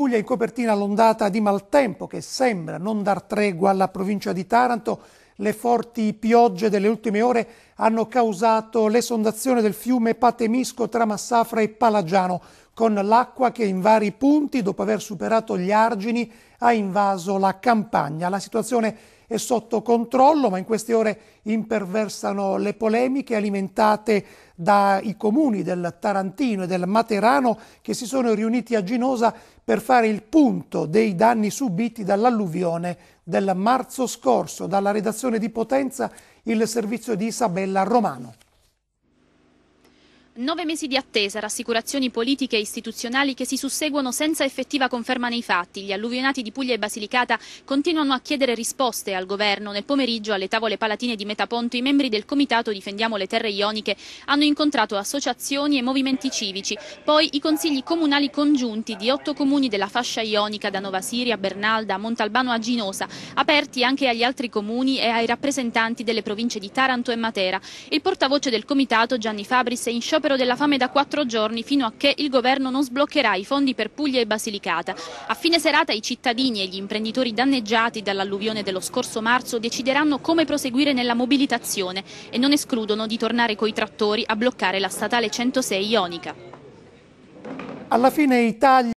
Puglia in copertina all'ondata di maltempo che sembra non dar tregua alla provincia di Taranto. Le forti piogge delle ultime ore hanno causato l'esondazione del fiume Patemisco tra Massafra e Palagiano, con l'acqua che in vari punti, dopo aver superato gli argini, ha invaso la campagna. La situazione è sotto controllo, ma in queste ore imperversano le polemiche alimentate dai comuni del Tarantino e del Materano che si sono riuniti a Ginosa per fare il punto dei danni subiti dall'alluvione del marzo scorso. Dalla redazione di Potenza il servizio di Isabella Romano. Nove mesi di attesa, rassicurazioni politiche e istituzionali che si susseguono senza effettiva conferma nei fatti. Gli alluvionati di Puglia e Basilicata continuano a chiedere risposte al governo. Nel pomeriggio alle tavole palatine di Metaponto i membri del comitato Difendiamo le Terre Ioniche hanno incontrato associazioni e movimenti civici. Poi i consigli comunali congiunti di otto comuni della fascia ionica da Nova Siria, Bernalda, Montalbano a Ginosa, aperti anche agli altri comuni e ai rappresentanti delle province di Taranto e Matera. Il portavoce del comitato Gianni Fabris è in sciopero sciopero della fame da quattro giorni fino a che il governo non sbloccherà i fondi per Puglia e Basilicata. A fine serata i cittadini e gli imprenditori danneggiati dall'alluvione dello scorso marzo decideranno come proseguire nella mobilitazione e non escludono di tornare coi trattori a bloccare la statale 106 Ionica. Alla fine i